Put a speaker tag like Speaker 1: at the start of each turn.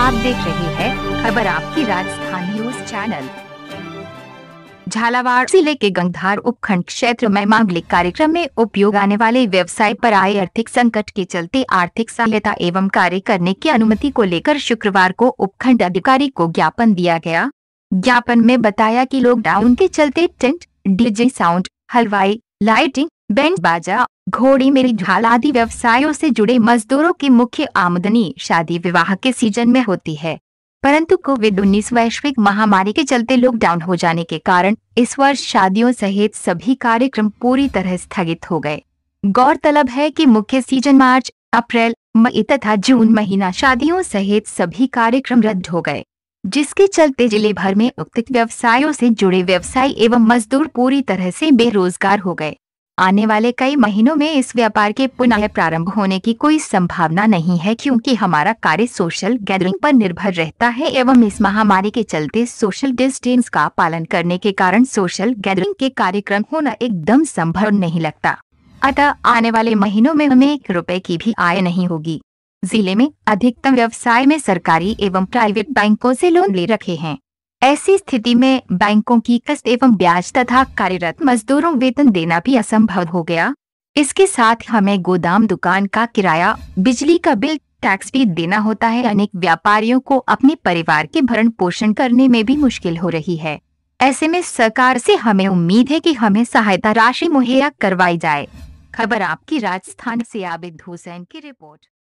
Speaker 1: आप देख रहे हैं खबर आपकी राजस्थान न्यूज चैनल झालावाड़ जिले के गंगधार उपखंड क्षेत्र में मांगलिक कार्यक्रम में उपयोग आने वाले व्यवसाय पर आए आर्थिक संकट के चलते आर्थिक सहायता एवं कार्य करने की अनुमति को लेकर शुक्रवार को उपखंड अधिकारी को ज्ञापन दिया गया ज्ञापन में बताया कि लॉकडाउन के चलते टेंट डीजे साउंड हलवाई लाइटिंग बैंड बाजा घोड़ी मेरी झाल आदि व्यवसायों से जुड़े मजदूरों की मुख्य आमदनी शादी विवाह के सीजन में होती है परंतु कोविड उन्नीस वैश्विक महामारी के चलते लॉकडाउन हो जाने के कारण इस वर्ष शादियों सहित सभी कार्यक्रम पूरी तरह स्थगित हो गए गौरतलब है कि मुख्य सीजन मार्च अप्रैल मई तथा जून महीना शादियों सहित सभी कार्यक्रम रद्द हो गए जिसके चलते जिले भर में उक्त व्यवसायों से जुड़े व्यवसायी एवं मजदूर पूरी तरह से बेरोजगार हो गए आने वाले कई महीनों में इस व्यापार के पुनः प्रारंभ होने की कोई संभावना नहीं है क्योंकि हमारा कार्य सोशल गैदरिंग पर निर्भर रहता है एवं इस महामारी के चलते सोशल डिस्टेंस का पालन करने के कारण सोशल गैदरिंग के कार्यक्रम होना एकदम संभव नहीं लगता अतः आने वाले महीनों में हमें एक रुपए की भी आय नहीं होगी जिले में अधिकतम व्यवसाय में सरकारी एवं प्राइवेट बैंकों से लोन ले रखे हैं ऐसी स्थिति में बैंकों की कस्ट एवं ब्याज तथा कार्यरत मजदूरों वेतन देना भी असंभव हो गया इसके साथ हमें गोदाम दुकान का किराया बिजली का बिल टैक्स भी देना होता है अनेक व्यापारियों को अपने परिवार के भरण पोषण करने में भी मुश्किल हो रही है ऐसे में सरकार से हमें उम्मीद है कि हमें सहायता राशि मुहैया करवाई जाए खबर आपकी राजस्थान से आबिद हुसैन की रिपोर्ट